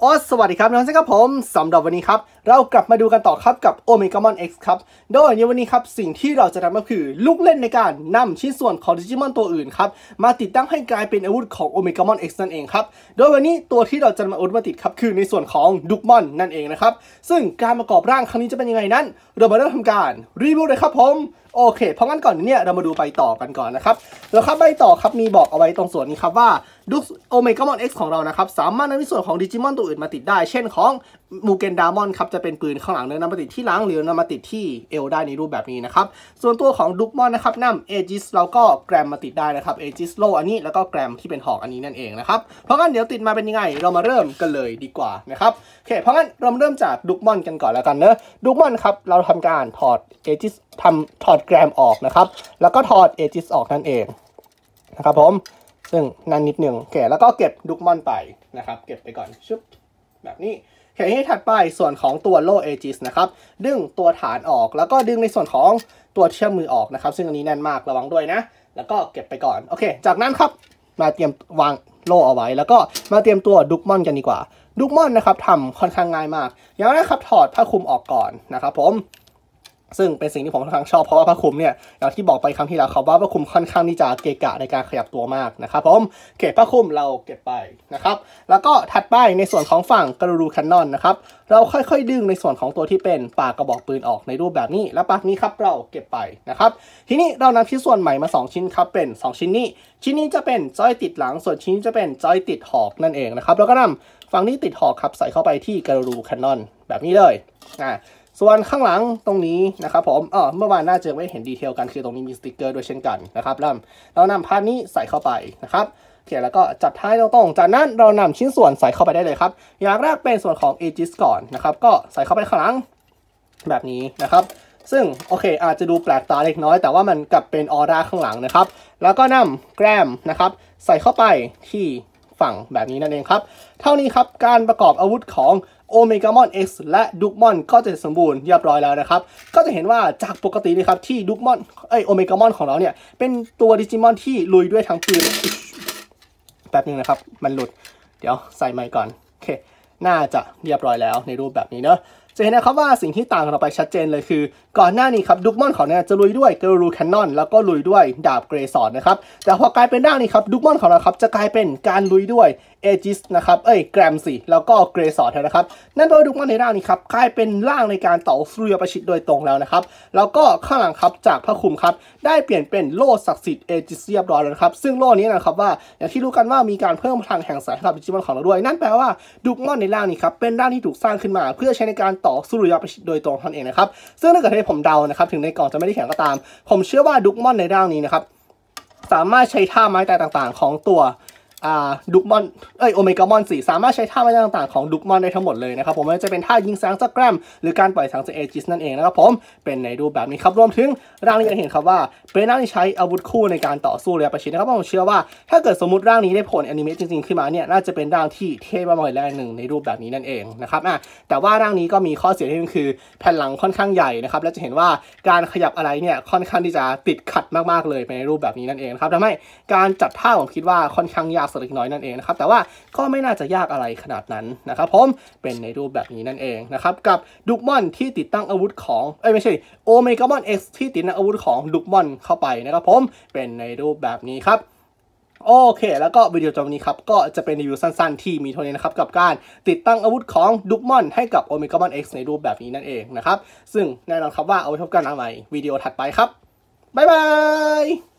โอ้สวัสดีครับน้องเซครับผมสำหรับวันนี้ครับ เรากลับมาดูกันต่อครับกับโอมอนเอ็กซ์ครับโดยในวันนี้ครับสิ่งที่เราจะทำก็คือลูกเล่นในการนำชิ้นส่วนของดิจิมอนตัวอื่นครับ มาติดตั้งให้กลายเป็นอาวุธของโอเมก้ามอนั่นเองครับโดยวันนี้ตัวที่เราจะมาอุดมาติดครับคือในส่วนของดุกมอนนั่นเองนะครับซึ่งการประกอบร่างครั้งนี้จะเป็นยังไงนั้นเรามาเริ่มทำการรีวิวเลยครับผมโอเค เพราะงั้นก่อนเนี่ยเรามาดูใบต่อกันก่อนนะครับแล้วครับใบต่อครับมีบอกเอาไว้ตรงส่วนนี้ครับว่าดูโอเมก้ามอนเอ็กของเรานะครับ สามารถนำในส่วนของดิจิมอนตัวอื่นมาติดได้เช่นของมูเกนดามอนครับจะเป็นปืนข้างหลังเนื้อนำมาติดที่หลังหรือนำมาติดที่เอวได้ในรูปแบบนี้นะครับ ส่วนตัวของดุกมอนนะครับนั่มเอจิสเราก็แกรมมาติดได้นะครับเอจิสโลอันนี้แล้วก็แกรมที่เป็นหอกอันนี้นั่นเองนะครับ เพราะงั้นเดี๋ยวติดมาเป็นยังไง เรามาเริ่มกันเลยดีกว่านะครับโอเคเพราะงั้นเราเริ่มจากดุกมอนกันก่อนแล้วกันเนอะดุกมอนครับเราทำการถอดเอจิสทำถอดแกรมออกนะครับแล้วก็ถอดเอจิสออกนั่นเองนะครับผมซึ่งนานนิดหนึ่งโอเคแล้วก็เก็บดุกมอนไปนะครับ เก็บไปก่อน ชุบแบบนี้เอเนให้ถัดไปส่วนของตัวโลเอจิสนะครับ ดึงตัวฐานออกแล้วก็ดึงในส่วนของตัวเชื่อมมือออกนะครับ ซึ่งอันนี้แน่นมากระวังด้วยนะ แล้วก็เก็บไปก่อน โอเค จากนั้นครับ มาเตรียมวางโลเอาไว้ แล้วก็มาเตรียมตัวดุกมอน กันดีกว่า ดุกมอนนะครับทำค่อนข้างง่ายมากอย่างแรกครับถอดผ้าคลุมออกก่อนนะครับผมซึ่งเป็นสิ่งที่ผมค่อนข้างชอบเพราะว่าพระคุมเนี่ยอย่างที่บอกไปครั้งที่แล้วครับว่าพระคุมค่อนข้างที่จะเกะกะในการขยับตัวมากนะครับผมเก็บพระคุมเราเก็บไปนะครับแล้วก็ถัดไปในส่วนของฝั่งกระดูแคนนอนนะครับเราค่อยๆดึงในส่วนของตัวที่เป็นปากกระบอกปืนออกในรูปแบบนี้ และปากนี้ครับเราเก็บไปนะครับ ทีนี้เรานำชิ้นส่วนใหม่มา 2 ชิ้นครับเป็น 2 ชิ้นนี้ชิ้นนี้จะเป็นจอยติดหลังส่วนชิ้นนี้จะเป็นจอยติดหอกนั่นเองนะครับแล้วก็นำฝั่งนี้ติดหอกครับใส่เข้าไปที่กระดูแคนนอนแบบนี้เลยอ่าส่วนข้างหลังตรงนี้นะครับผมเออเมื่อวานน่าจะไม่เห็นดีเทลกัน คือตรงนี้มีสติกเกอร์ด้วยเช่นกันนะครับแล้วเรานำพาร์ทนี้ใส่เข้าไปนะครับโอเคแล้วก็จัดท้ายตรงๆจากนั้นเรานำชิ้นส่วนใส่เข้าไปได้เลยครับ อย่างแรกเป็นส่วนของ a g i s ก่อนนะครับ ก็ใส่เข้าไปข้างหลังแบบนี้นะครับ ซึ่งโอเค อาจจะดูแปลกตาเล็กน้อย แต่ว่ามันกลับเป็นออร่าข้างหลังนะครับ แล้วก็นำแกรมนะครับใส่เข้าไปที่ฝั่งแบบนี้นั่นเองครับ เท่านี้ครับการประกอบอาวุธของโอเมกามอน X และดุกมอนก็จะสมบูรณ์เรียบร้อยแล้วนะครับ ก็จะเห็นว่าจากปกตินะครับที่ดุกมอนเอ้ยโอเมกามอนของเราเนี่ย เป็นตัวดิจิมอนที่ลุยด้วยทั้งปืนแป๊บนึงนะครับ มันหลุดเดี๋ยวใส่ใหม่ก่อนโอเคน่าจะเรียบร้อยแล้วในรูปแบบนี้เนอะจะเห็นนะครับว่าสิ่งที่ต่างกันไปชัดเจนเลยคือก่อนหน้านี้ครับดุกมอนของเนี่ยจะลุยด้วยเกรูแคนนอนแล้วก็ลุยด้วยดาบเกรซอนนะครับแต่พอกลายเป็นด่างนี้ครับดุกมอนของเราครับจะกลายเป็นการลุยด้วยเอจิส นะครับ เอ้ยแกรมสิแล้วก็เกรซอร์นะครับ นั่นโดยดุกมอนเทรานี่ครับกลายเป็นร่างในการต่อสู้เรือประชิดโดยตรงแล้วนะครับ แล้วก็ข้างหลังครับจากพระคุมครับ ได้เปลี่ยนเป็นโล่ศักดิ์สิทธิ์เอจิสเรียบร้อยแล้วครับ ซึ่งโล่นี้นะครับว่า อย่างที่รู้กันว่ามีการเพิ่มพลังแห่งสายครับดิจิมอนของเราด้วยนั่นแปลว่าดุกมอนในร่างนี้ครับเป็นร่างที่ถูกสร้างขึ้นมา เพื่อใช้ในการต่อสู้เรือประชิดโดยตรงท่านเองนะครับ ซึ่งถ้าเกิดให้ผมเดานะครับถึงในกล่องจะไม่ได้แข็งก็ตาม ผมเชื่อว่าดุกมอนในร่างนี้นะครับสามารถใช้ท่าไม้ต่ต่างๆ ของตัวดุกมอน เอ้ย โอเมกามอนสี่สามารถใช้ท่าไม่ต่างๆของดุกมอนได้ทั้งหมดเลยนะครับผมไม่ว่าจะเป็นท่ายิงแสงจากแกรมหรือการปล่อยแสงจากเอจิสนั่นเองนะครับผม เป็นในรูปแบบนี้ครับ รวมถึงร่างนี้จะเห็นครับว่าเป็นร่างที่ใช้อาวุธคู่ในการต่อสู้เลย ประชิดนะครับ ผมเชื่อว่าถ้าเกิดสมมติร่างนี้ได้ผลแอนิเมตจริงๆขึ้นมาเนี่ยน่าจะเป็นร่างที่เท่มากๆแรกหนึ่งในรูปแบบนี้นั่นเองนะครับอ่ะแต่ว่าร่างนี้ก็มีข้อเสียที่นึงคือแผ่นหลังค่อนข้างใหญ่นะครับ และจะเห็นว่าการขยับอะไรเนี่ยค่อนข้างที่จะติดขัดมากๆเลยในรูปแบบนี้นั่นเองครับทำให้การจัดท่าผมคิดว่าค่อนข้างยากสเล็กน้อยนั่นเองนะครับ แต่ว่าก็ไม่น่าจะยากอะไรขนาดนั้นนะครับ ผม เป็นในรูปแบบนี้นั่นเองนะครับกับดุกมอนที่ติดตั้งอาวุธของเอ้ยไม่ใช่โอเมก้ามอนเอ็กซ์ที่ติดตั้งอาวุธของดุกมอนเข้าไปนะครับผมเป็นในรูปแบบนี้ครับโอเค แล้วก็วิดีโอจบนี้ครับก็จะเป็นรีวิวสั้น ๆ ที่มีเท่านี้นะครับกับการติดตั้งอาวุธของดุกมอนให้กับโอเมก้ามอนเอ็กซ์ในรูปแบบนี้นั่นเองนะครับซึ่งแน่นอนครับว่าเอาไว้พบกันใหม่วิดีโอถัดไปครับบ๊ายบาย